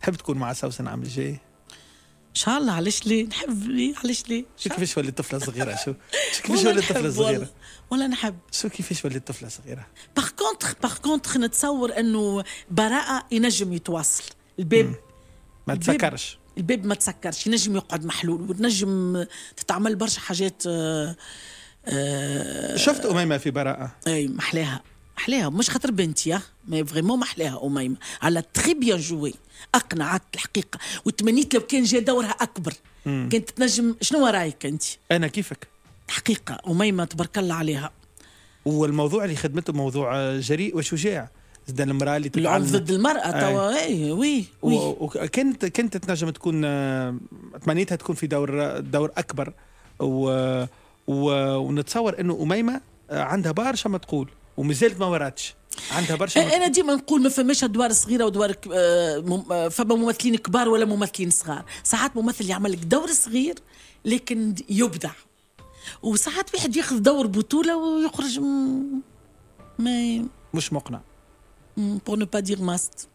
تحب تكون مع سوسن العام الجاي؟ ان شاء الله علاش ليه نحب لي علاش ليه شو كيفاش وليت طفله صغيره شو شو كيفاش وليت طفله صغيره ولا نحب شو كيفاش وليت طفله صغيره باغ كونتخ باغ كونتخ نتصور انه براءه ينجم يتواصل الباب ما تسكرش الباب ما تسكرش ينجم يقعد محلول وتنجم تتعمل برشا حاجات آه آه شفت اميمه في براءه اي محلاها محلاها مش خاطر بنتي ما فريمون محلاها اميمه على تري بيان جوي اقنعت الحقيقه وتمنيت لو كان جا دورها اكبر مم. كانت تنجم شنو رايك انت انا كيفك حقيقه اميمه تبارك الله عليها والموضوع اللي خدمته موضوع جريء وشجاع زاد المراه اللي العنف ضد المراه توا اي وي وي وكانت كانت تنجم تكون تمنيتها تكون في دور دور اكبر و, و... ونتصور انه اميمه عندها برشا ما تقول ومازالت ما وراتش عندها برشا انا ديما نقول ما فماش ادوار صغيره وادوار آه، آه، فما ممثلين كبار ولا ممثلين صغار ساعات ممثل يعمل لك دور صغير لكن يبدع وساعات واحد ياخذ دور بطوله ويخرج م... ما مش مقنع بور نو با دير ماست